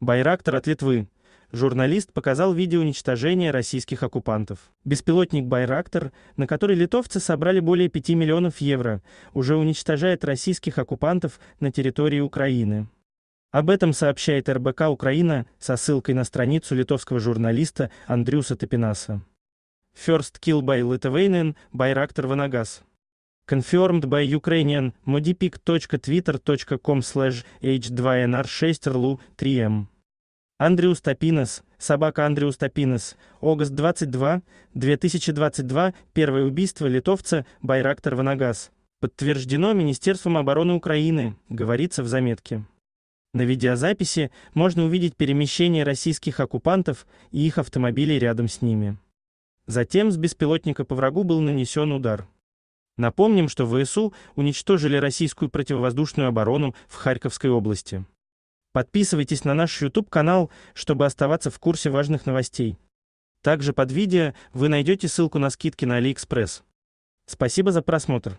Байрактор от Литвы. Журналист показал видео уничтожения российских оккупантов. Беспилотник «Байрактор», на который литовцы собрали более 5 миллионов евро, уже уничтожает российских оккупантов на территории Украины. Об этом сообщает РБК «Украина» со ссылкой на страницу литовского журналиста Андрюса Топинаса. First Kill by Lithuanian, Байрактор Ванагас. Confirmed by Ukrainian modipic.twitter.com slash h2nr6rlu3m Андреус Топинос, собака Андреус Топинос, Огост 22, 2022, первое убийство литовца Байрактор Ванагас. Подтверждено Министерством обороны Украины, говорится в заметке. На видеозаписи можно увидеть перемещение российских оккупантов и их автомобилей рядом с ними. Затем с беспилотника по врагу был нанесен удар. Напомним, что ВСУ уничтожили российскую противовоздушную оборону в Харьковской области. Подписывайтесь на наш YouTube-канал, чтобы оставаться в курсе важных новостей. Также под видео вы найдете ссылку на скидки на AliExpress. Спасибо за просмотр.